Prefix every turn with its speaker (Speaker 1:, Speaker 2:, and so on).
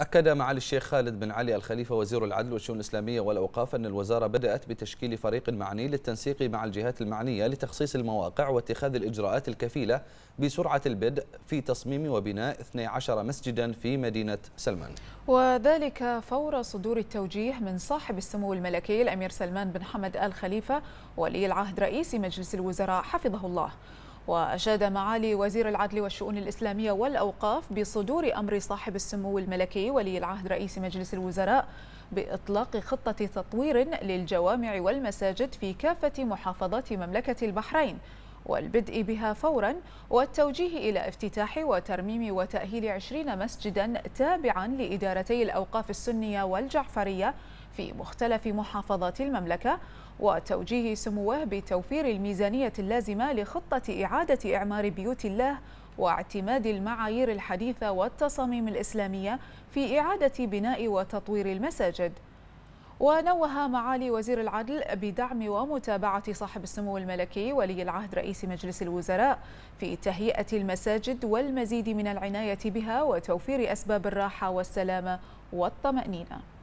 Speaker 1: أكد معالي الشيخ خالد بن علي الخليفة وزير العدل والشؤون الإسلامية والأوقاف أن الوزارة بدأت بتشكيل فريق معني للتنسيق مع الجهات المعنية لتخصيص المواقع واتخاذ الإجراءات الكفيلة بسرعة البدء في تصميم وبناء 12 مسجدا في مدينة سلمان
Speaker 2: وذلك فور صدور التوجيه من صاحب السمو الملكي الأمير سلمان بن حمد آل خليفة ولي العهد رئيس مجلس الوزراء حفظه الله وأشاد معالي وزير العدل والشؤون الإسلامية والأوقاف بصدور أمر صاحب السمو الملكي ولي العهد رئيس مجلس الوزراء بإطلاق خطة تطوير للجوامع والمساجد في كافة محافظات مملكة البحرين والبدء بها فورا والتوجيه إلى افتتاح وترميم وتأهيل 20 مسجدا تابعا لإدارتي الأوقاف السنية والجعفرية في مختلف محافظات المملكة وتوجيه سموه بتوفير الميزانية اللازمة لخطة إعادة إعمار بيوت الله واعتماد المعايير الحديثة والتصاميم الإسلامية في إعادة بناء وتطوير المساجد ونوه معالي وزير العدل بدعم ومتابعة صاحب السمو الملكي ولي العهد رئيس مجلس الوزراء في تهيئة المساجد والمزيد من العناية بها وتوفير أسباب الراحة والسلامة والطمأنينة